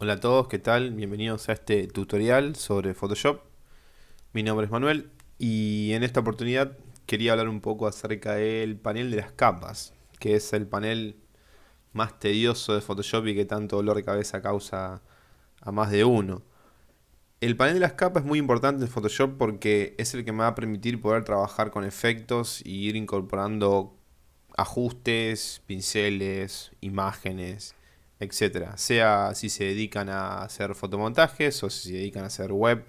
Hola a todos, ¿qué tal? Bienvenidos a este tutorial sobre Photoshop. Mi nombre es Manuel y en esta oportunidad quería hablar un poco acerca del panel de las capas, que es el panel más tedioso de Photoshop y que tanto dolor de cabeza causa a más de uno. El panel de las capas es muy importante en Photoshop porque es el que me va a permitir poder trabajar con efectos e ir incorporando ajustes, pinceles, imágenes etcétera. Sea si se dedican a hacer fotomontajes o si se dedican a hacer web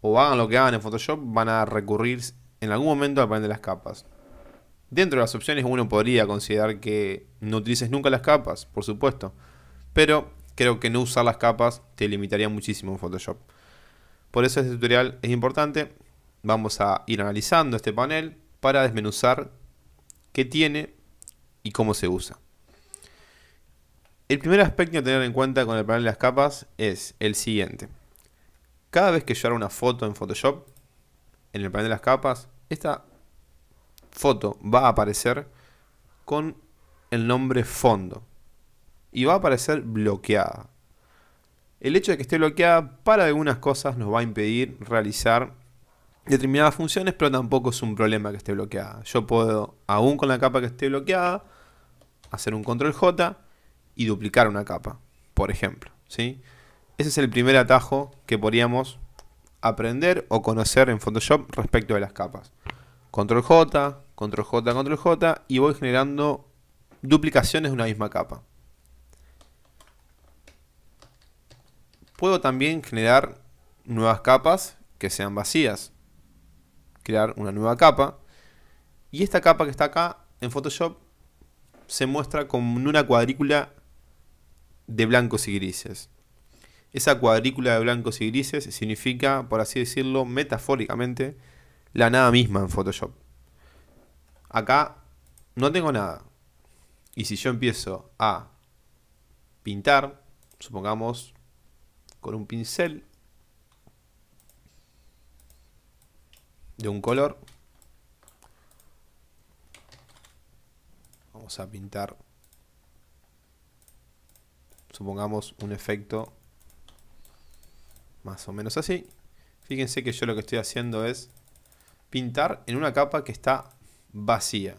o hagan lo que hagan en Photoshop, van a recurrir en algún momento al panel de las capas. Dentro de las opciones uno podría considerar que no utilices nunca las capas, por supuesto, pero creo que no usar las capas te limitaría muchísimo en Photoshop. Por eso este tutorial es importante. Vamos a ir analizando este panel para desmenuzar qué tiene y cómo se usa. El primer aspecto a tener en cuenta con el panel de las capas es el siguiente. Cada vez que yo haga una foto en Photoshop, en el panel de las capas, esta foto va a aparecer con el nombre fondo. Y va a aparecer bloqueada. El hecho de que esté bloqueada para algunas cosas nos va a impedir realizar determinadas funciones, pero tampoco es un problema que esté bloqueada. Yo puedo, aún con la capa que esté bloqueada, hacer un control J y duplicar una capa, por ejemplo. ¿sí? Ese es el primer atajo que podríamos aprender o conocer en Photoshop respecto de las capas. Control J, Control J, Control J y voy generando duplicaciones de una misma capa. Puedo también generar nuevas capas que sean vacías. Crear una nueva capa. Y esta capa que está acá en Photoshop se muestra con una cuadrícula de blancos y grises. Esa cuadrícula de blancos y grises significa, por así decirlo, metafóricamente, la nada misma en Photoshop. Acá no tengo nada. Y si yo empiezo a pintar, supongamos, con un pincel de un color, vamos a pintar supongamos un efecto más o menos así. Fíjense que yo lo que estoy haciendo es pintar en una capa que está vacía.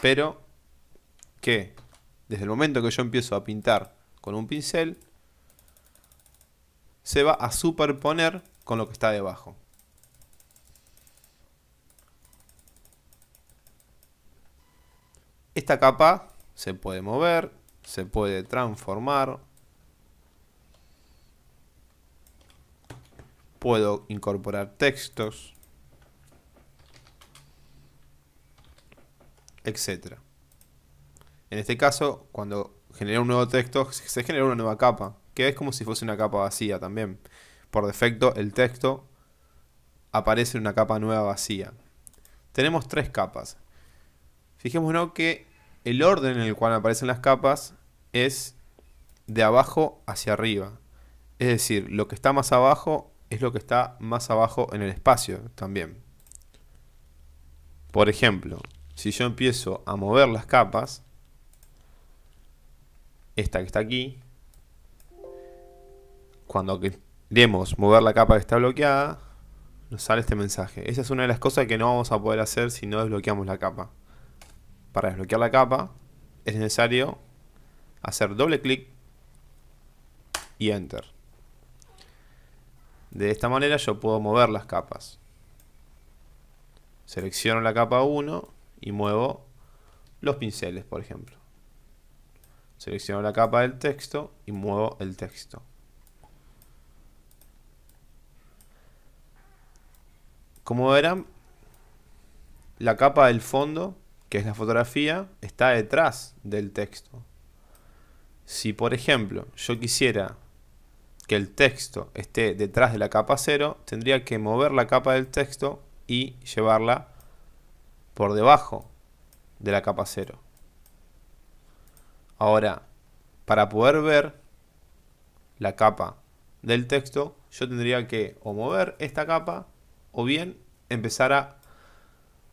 Pero que desde el momento que yo empiezo a pintar con un pincel, se va a superponer con lo que está debajo. Esta capa se puede mover, se puede transformar. Puedo incorporar textos. Etcétera. En este caso, cuando genera un nuevo texto, se genera una nueva capa, que es como si fuese una capa vacía también. Por defecto, el texto aparece en una capa nueva vacía. Tenemos tres capas. Fijémonos que el orden en el cual aparecen las capas es de abajo hacia arriba. Es decir, lo que está más abajo es lo que está más abajo en el espacio también. Por ejemplo, si yo empiezo a mover las capas, esta que está aquí, cuando queremos mover la capa que está bloqueada, nos sale este mensaje. Esa es una de las cosas que no vamos a poder hacer si no desbloqueamos la capa. Para desbloquear la capa es necesario hacer doble clic y enter. De esta manera yo puedo mover las capas. Selecciono la capa 1 y muevo los pinceles, por ejemplo. Selecciono la capa del texto y muevo el texto. Como verán, la capa del fondo que es la fotografía, está detrás del texto. Si por ejemplo yo quisiera que el texto esté detrás de la capa 0, tendría que mover la capa del texto y llevarla por debajo de la capa 0. Ahora, para poder ver la capa del texto, yo tendría que o mover esta capa o bien empezar a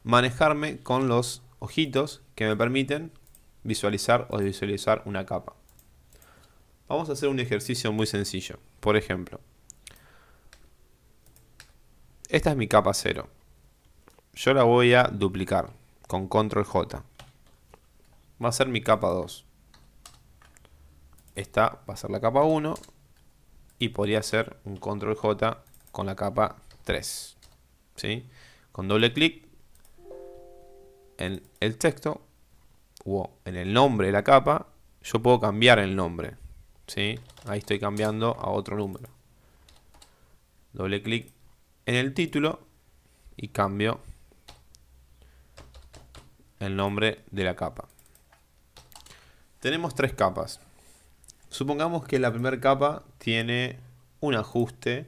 manejarme con los ojitos que me permiten visualizar o visualizar una capa. Vamos a hacer un ejercicio muy sencillo. Por ejemplo, esta es mi capa 0. Yo la voy a duplicar con control J. Va a ser mi capa 2. Esta va a ser la capa 1 y podría ser un control J con la capa 3. ¿sí? Con doble clic en el texto o en el nombre de la capa, yo puedo cambiar el nombre. ¿sí? Ahí estoy cambiando a otro número. Doble clic en el título y cambio el nombre de la capa. Tenemos tres capas. Supongamos que la primera capa tiene un ajuste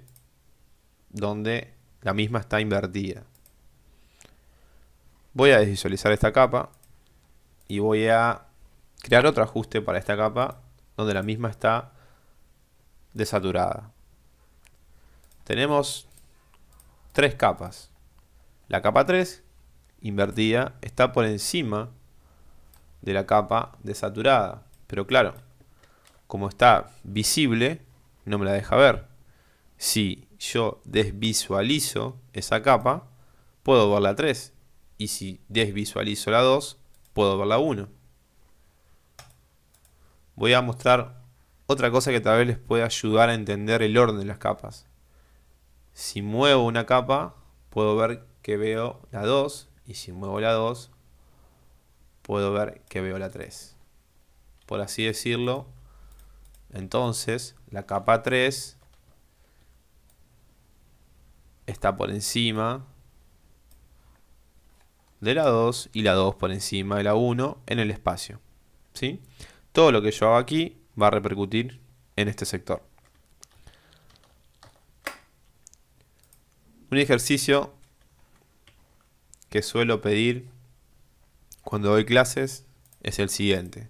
donde la misma está invertida. Voy a desvisualizar esta capa y voy a crear otro ajuste para esta capa donde la misma está desaturada. Tenemos tres capas. La capa 3, invertida, está por encima de la capa desaturada. Pero claro, como está visible, no me la deja ver. Si yo desvisualizo esa capa, puedo ver la 3. Y si desvisualizo la 2, puedo ver la 1. Voy a mostrar otra cosa que tal vez les puede ayudar a entender el orden de las capas. Si muevo una capa, puedo ver que veo la 2. Y si muevo la 2, puedo ver que veo la 3. Por así decirlo, entonces la capa 3 está por encima de la 2 y la 2 por encima de la 1 en el espacio. ¿sí? Todo lo que yo hago aquí va a repercutir en este sector. Un ejercicio que suelo pedir cuando doy clases es el siguiente.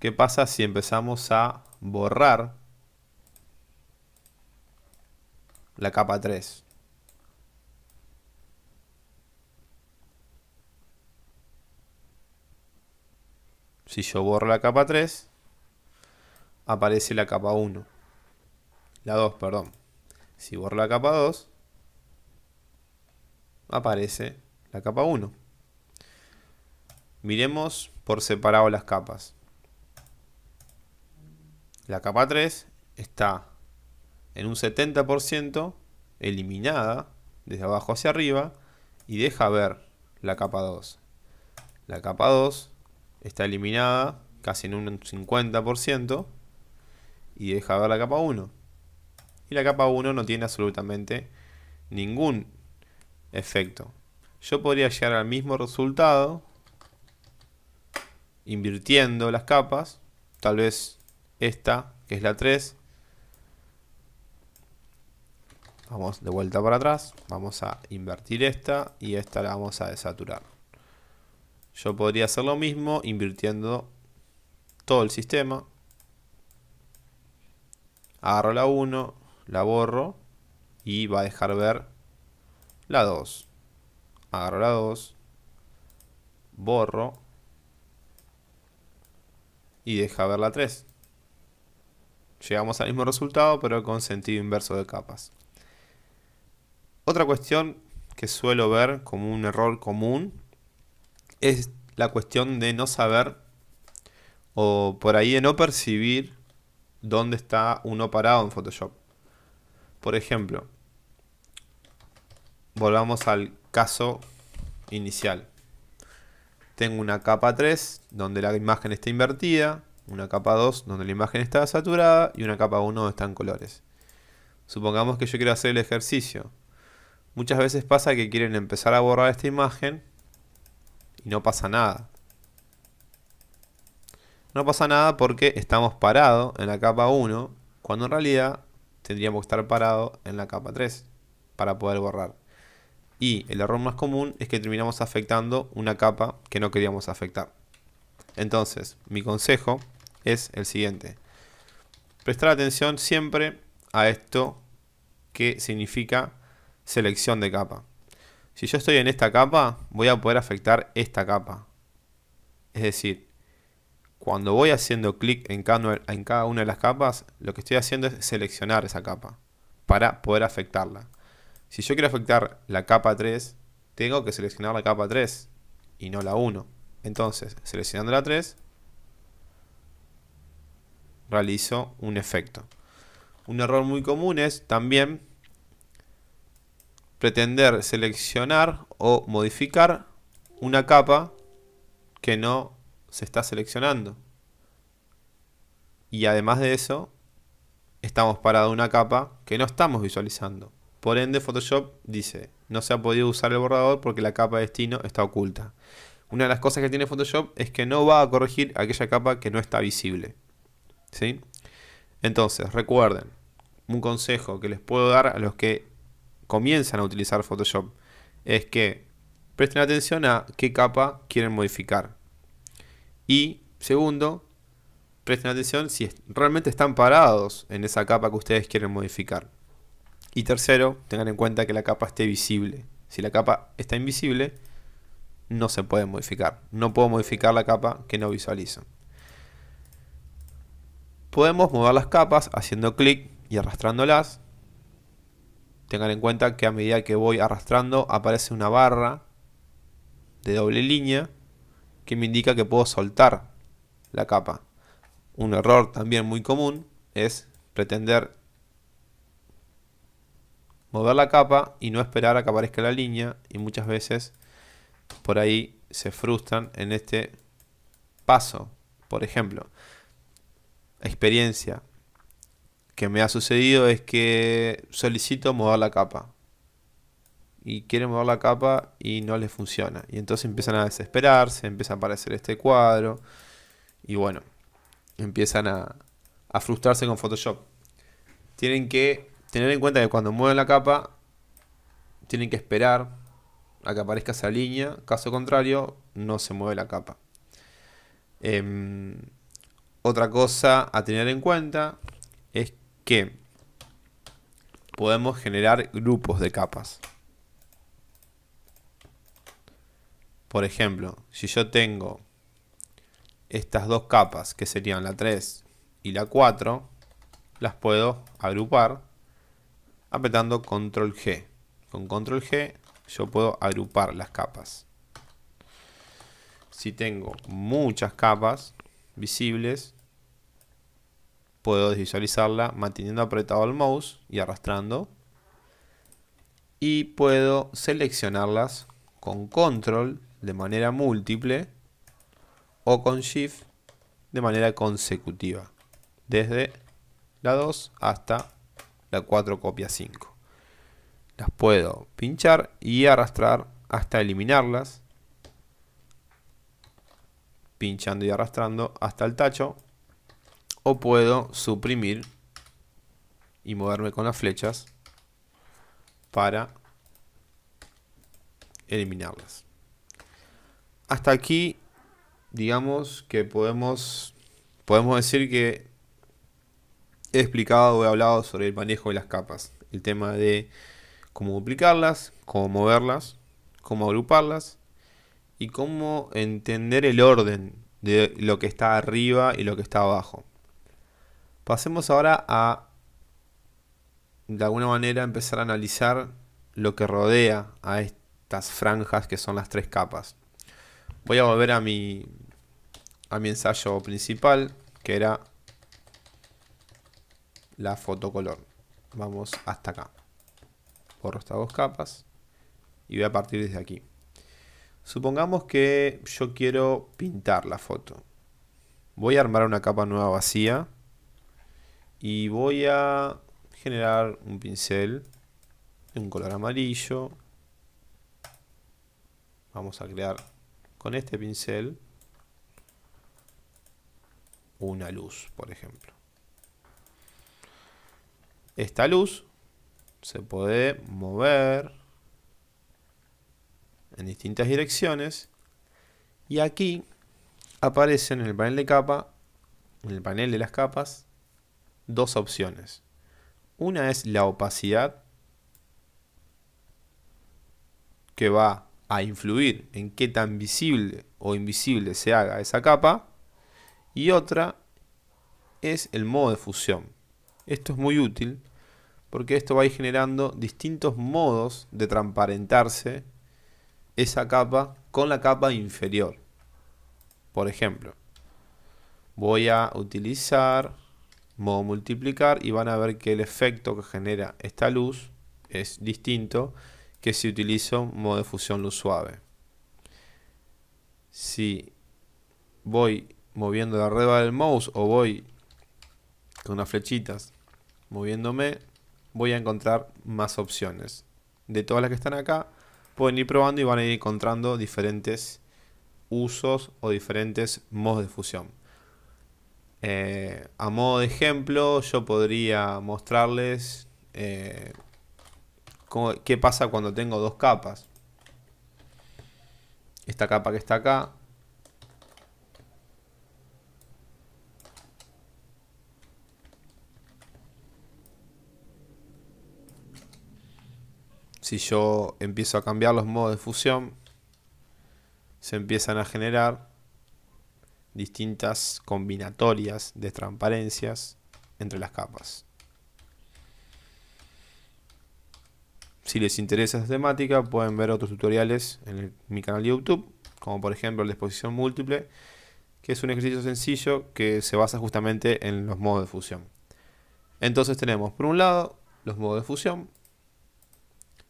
¿Qué pasa si empezamos a borrar la capa 3? Si yo borro la capa 3, aparece la capa 1. La 2, perdón. Si borro la capa 2, aparece la capa 1. Miremos por separado las capas. La capa 3 está en un 70% eliminada desde abajo hacia arriba y deja ver la capa 2. La capa 2 está eliminada casi en un 50% y deja ver la capa 1. Y la capa 1 no tiene absolutamente ningún efecto. Yo podría llegar al mismo resultado invirtiendo las capas. Tal vez esta, que es la 3. Vamos de vuelta para atrás. Vamos a invertir esta y esta la vamos a desaturar. Yo podría hacer lo mismo invirtiendo todo el sistema. Agarro la 1, la borro y va a dejar ver la 2. Agarro la 2, borro y deja ver la 3. Llegamos al mismo resultado pero con sentido inverso de capas. Otra cuestión que suelo ver como un error común es la cuestión de no saber o por ahí de no percibir dónde está uno parado en Photoshop. Por ejemplo, volvamos al caso inicial. Tengo una capa 3 donde la imagen está invertida, una capa 2 donde la imagen está saturada y una capa 1 donde están colores. Supongamos que yo quiero hacer el ejercicio. Muchas veces pasa que quieren empezar a borrar esta imagen y no pasa nada. No pasa nada porque estamos parados en la capa 1, cuando en realidad tendríamos que estar parados en la capa 3 para poder borrar. Y el error más común es que terminamos afectando una capa que no queríamos afectar. Entonces, mi consejo es el siguiente. Prestar atención siempre a esto que significa selección de capa. Si yo estoy en esta capa, voy a poder afectar esta capa. Es decir, cuando voy haciendo clic en cada, una de las capas, lo que estoy haciendo es seleccionar esa capa para poder afectarla. Si yo quiero afectar la capa 3, tengo que seleccionar la capa 3 y no la 1. Entonces, seleccionando la 3, realizo un efecto. Un error muy común es también pretender seleccionar o modificar una capa que no se está seleccionando. Y además de eso, estamos parados una capa que no estamos visualizando. Por ende, Photoshop dice, no se ha podido usar el borrador porque la capa de destino está oculta. Una de las cosas que tiene Photoshop es que no va a corregir aquella capa que no está visible. ¿Sí? Entonces, recuerden, un consejo que les puedo dar a los que comienzan a utilizar Photoshop es que presten atención a qué capa quieren modificar. Y segundo, presten atención si realmente están parados en esa capa que ustedes quieren modificar. Y tercero, tengan en cuenta que la capa esté visible. Si la capa está invisible, no se puede modificar. No puedo modificar la capa que no visualizo. Podemos mover las capas haciendo clic y arrastrándolas Tengan en cuenta que a medida que voy arrastrando aparece una barra de doble línea que me indica que puedo soltar la capa. Un error también muy común es pretender mover la capa y no esperar a que aparezca la línea y muchas veces por ahí se frustran en este paso. Por ejemplo, experiencia, que me ha sucedido es que solicito mover la capa. Y quieren mover la capa y no les funciona. Y entonces empiezan a desesperarse, empieza a aparecer este cuadro. Y bueno, empiezan a, frustrarse con Photoshop. Tienen que tener en cuenta que cuando mueven la capa, tienen que esperar a que aparezca esa línea. Caso contrario, no se mueve la capa. Em, otra cosa a tener en cuenta es que podemos generar grupos de capas. Por ejemplo, si yo tengo estas dos capas, que serían la 3 y la 4, las puedo agrupar apretando control G. Con control G yo puedo agrupar las capas. Si tengo muchas capas visibles, puedo visualizarla manteniendo apretado el mouse y arrastrando. Y puedo seleccionarlas con control de manera múltiple o con shift de manera consecutiva. Desde la 2 hasta la 4 copia 5. Las puedo pinchar y arrastrar hasta eliminarlas. Pinchando y arrastrando hasta el tacho o puedo suprimir y moverme con las flechas para eliminarlas. Hasta aquí, digamos que podemos, podemos decir que he explicado he hablado sobre el manejo de las capas. El tema de cómo duplicarlas, cómo moverlas, cómo agruparlas y cómo entender el orden de lo que está arriba y lo que está abajo. Pasemos ahora a, de alguna manera, empezar a analizar lo que rodea a estas franjas que son las tres capas. Voy a volver a mi, a mi ensayo principal, que era la fotocolor. Vamos hasta acá. Borro estas dos capas y voy a partir desde aquí. Supongamos que yo quiero pintar la foto. Voy a armar una capa nueva vacía y voy a generar un pincel de un color amarillo vamos a crear con este pincel una luz por ejemplo esta luz se puede mover en distintas direcciones y aquí aparece en el panel de capa en el panel de las capas dos opciones. Una es la opacidad que va a influir en qué tan visible o invisible se haga esa capa. Y otra es el modo de fusión. Esto es muy útil porque esto va a ir generando distintos modos de transparentarse esa capa con la capa inferior. Por ejemplo, voy a utilizar modo multiplicar y van a ver que el efecto que genera esta luz es distinto que si utilizo modo de fusión luz suave. Si voy moviendo la rueda del mouse o voy con unas flechitas moviéndome, voy a encontrar más opciones. De todas las que están acá, pueden ir probando y van a ir encontrando diferentes usos o diferentes modos de fusión. Eh, a modo de ejemplo, yo podría mostrarles eh, qué pasa cuando tengo dos capas. Esta capa que está acá. Si yo empiezo a cambiar los modos de fusión, se empiezan a generar distintas combinatorias de transparencias entre las capas. Si les interesa esta temática pueden ver otros tutoriales en mi canal de YouTube, como por ejemplo la exposición múltiple, que es un ejercicio sencillo que se basa justamente en los modos de fusión. Entonces tenemos por un lado los modos de fusión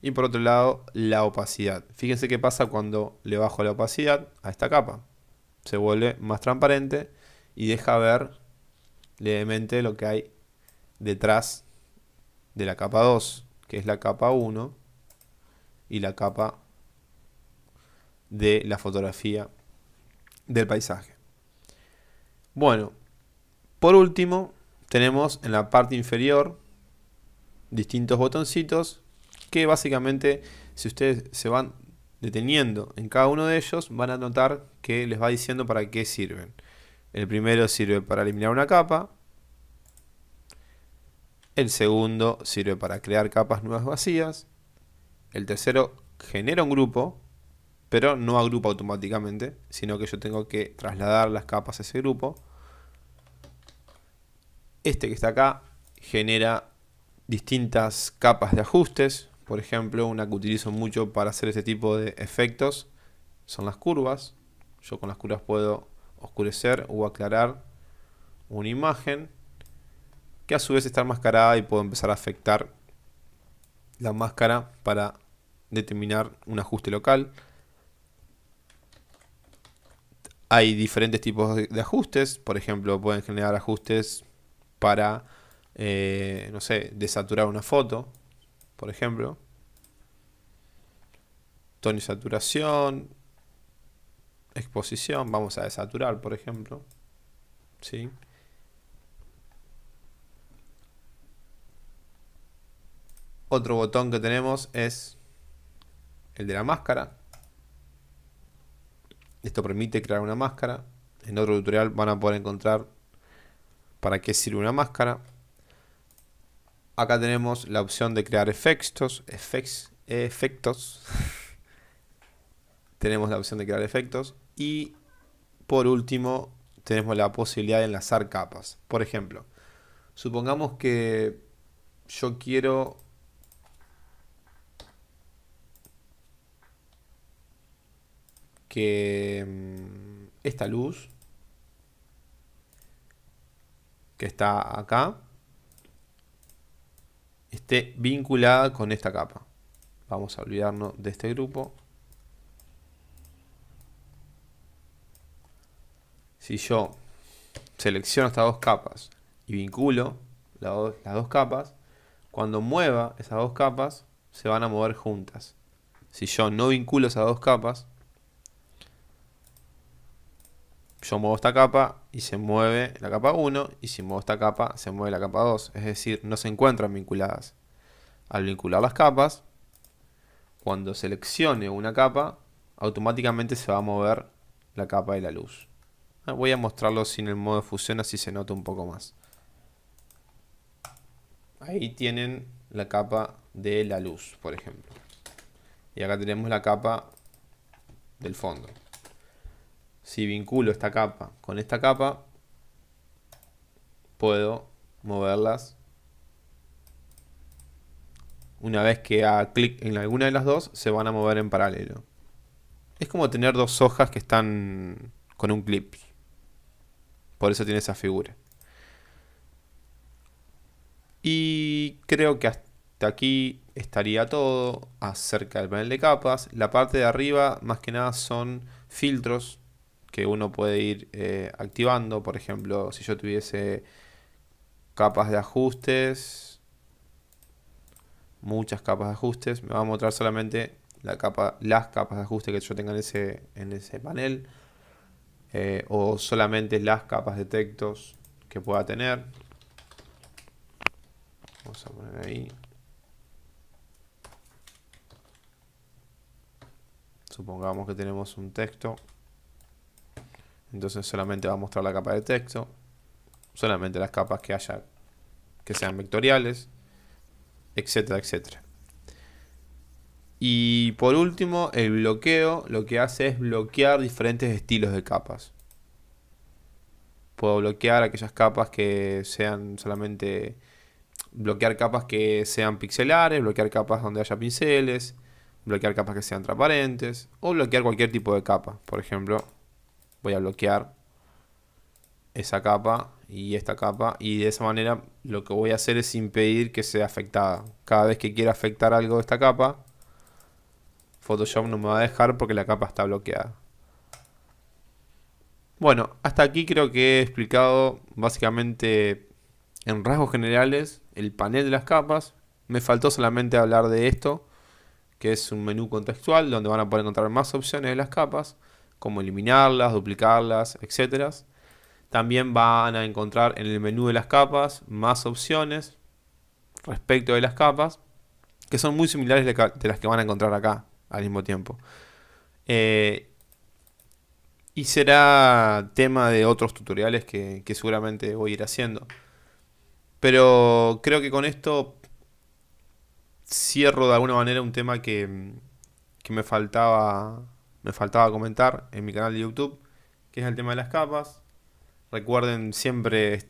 y por otro lado la opacidad. Fíjense qué pasa cuando le bajo la opacidad a esta capa se vuelve más transparente y deja ver levemente lo que hay detrás de la capa 2, que es la capa 1 y la capa de la fotografía del paisaje. Bueno, por último tenemos en la parte inferior distintos botoncitos que básicamente si ustedes se van deteniendo en cada uno de ellos, van a notar que les va diciendo para qué sirven. El primero sirve para eliminar una capa. El segundo sirve para crear capas nuevas vacías. El tercero genera un grupo, pero no agrupa automáticamente, sino que yo tengo que trasladar las capas a ese grupo. Este que está acá genera distintas capas de ajustes, por ejemplo, una que utilizo mucho para hacer este tipo de efectos son las curvas. Yo con las curvas puedo oscurecer o aclarar una imagen que a su vez está enmascarada y puedo empezar a afectar la máscara para determinar un ajuste local. Hay diferentes tipos de ajustes, por ejemplo, pueden generar ajustes para, eh, no sé, desaturar una foto, por ejemplo. Tono y saturación. Exposición. Vamos a desaturar, por ejemplo. ¿Sí? Otro botón que tenemos es el de la máscara. Esto permite crear una máscara. En otro tutorial van a poder encontrar para qué sirve una máscara. Acá tenemos la opción de crear efectos. efectos. tenemos la opción de crear efectos. Y por último, tenemos la posibilidad de enlazar capas. Por ejemplo, supongamos que yo quiero... que mm, esta luz que está acá esté vinculada con esta capa. Vamos a olvidarnos de este grupo. Si yo selecciono estas dos capas y vinculo las dos, las dos capas, cuando mueva esas dos capas se van a mover juntas. Si yo no vinculo esas dos capas, yo muevo esta capa y se mueve la capa 1 y si muevo esta capa se mueve la capa 2. Es decir, no se encuentran vinculadas. Al vincular las capas, cuando seleccione una capa, automáticamente se va a mover la capa de la luz. Ah, voy a mostrarlo sin el modo de fusión, así se nota un poco más. Ahí tienen la capa de la luz, por ejemplo. Y acá tenemos la capa del fondo si vinculo esta capa con esta capa, puedo moverlas. Una vez que haga clic en alguna de las dos, se van a mover en paralelo. Es como tener dos hojas que están con un clip. Por eso tiene esa figura. Y creo que hasta aquí estaría todo acerca del panel de capas. La parte de arriba, más que nada, son filtros que uno puede ir eh, activando. Por ejemplo, si yo tuviese capas de ajustes, muchas capas de ajustes, me va a mostrar solamente la capa, las capas de ajuste que yo tenga en ese, en ese panel. Eh, o solamente las capas de textos que pueda tener. Vamos a poner ahí. Supongamos que tenemos un texto entonces solamente va a mostrar la capa de texto. Solamente las capas que haya que sean vectoriales. Etcétera, etcétera. Y por último, el bloqueo lo que hace es bloquear diferentes estilos de capas. Puedo bloquear aquellas capas que sean solamente... Bloquear capas que sean pixelares, bloquear capas donde haya pinceles, bloquear capas que sean transparentes, o bloquear cualquier tipo de capa. Por ejemplo, voy a bloquear esa capa y esta capa y de esa manera lo que voy a hacer es impedir que sea afectada. Cada vez que quiera afectar algo de esta capa, Photoshop no me va a dejar porque la capa está bloqueada. Bueno, hasta aquí creo que he explicado básicamente en rasgos generales el panel de las capas. Me faltó solamente hablar de esto, que es un menú contextual donde van a poder encontrar más opciones de las capas como eliminarlas, duplicarlas, etc. También van a encontrar en el menú de las capas más opciones respecto de las capas, que son muy similares de las que van a encontrar acá al mismo tiempo. Eh, y será tema de otros tutoriales que, seguramente voy a ir haciendo. Pero creo que con esto cierro de alguna manera un tema que me faltaba me faltaba comentar en mi canal de YouTube, que es el tema de las capas. Recuerden siempre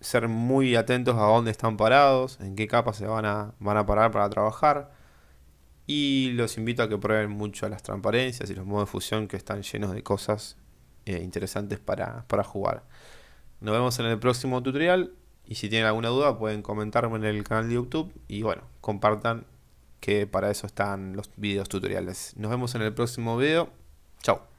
ser muy atentos a dónde están parados, en qué capas se van a, van a parar para trabajar. Y los invito a que prueben mucho las transparencias y los modos de fusión que están llenos de cosas eh, interesantes para, para jugar. Nos vemos en el próximo tutorial y si tienen alguna duda pueden comentarme en el canal de YouTube y bueno, compartan que para eso están los videos tutoriales. Nos vemos en el próximo video. Chao.